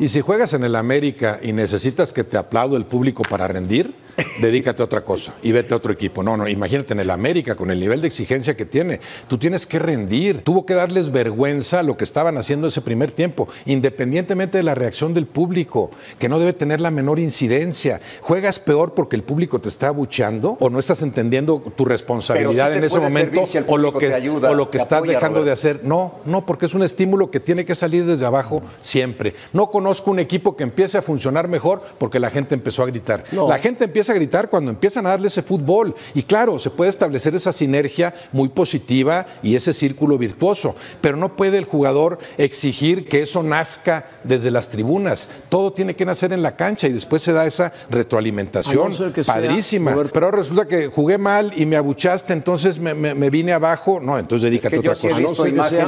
Y si juegas en el América y necesitas que te aplaude el público para rendir, dedícate a otra cosa y vete a otro equipo. No, no, imagínate en el América con el nivel de exigencia que tiene. Tú tienes que rendir. Tuvo que darles vergüenza a lo que estaban haciendo ese primer tiempo, independientemente de la reacción del público, que no debe tener la menor incidencia. Juegas peor porque el público te está abucheando o no estás entendiendo tu responsabilidad en ese momento o lo que, o lo que estás dejando de hacer. No, no, porque es un estímulo que tiene que salir desde abajo siempre. No conozco un equipo que empiece a funcionar mejor porque la gente empezó a gritar. La gente empieza a gritar cuando empiezan a darle ese fútbol. Y claro, se puede establecer esa sinergia muy positiva y ese círculo virtuoso, pero no puede el jugador exigir que eso nazca desde las tribunas. Todo tiene que nacer en la cancha y después se da esa retroalimentación padrísima. pero resulta que jugué mal y me abuchaste, entonces me, me vine abajo. No, entonces dedícate a otra cosa.